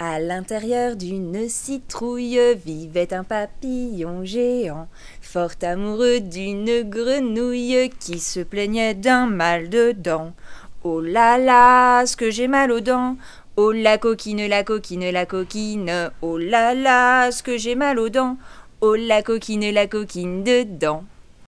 À l'intérieur d'une citrouille vivait un papillon géant, fort amoureux d'une grenouille qui se plaignait d'un mal de dents. Oh là là, ce que j'ai mal aux dents. Oh la coquine, la coquine, la coquine. Oh là là, ce que j'ai mal aux dents. Oh la coquine, la coquine dedans.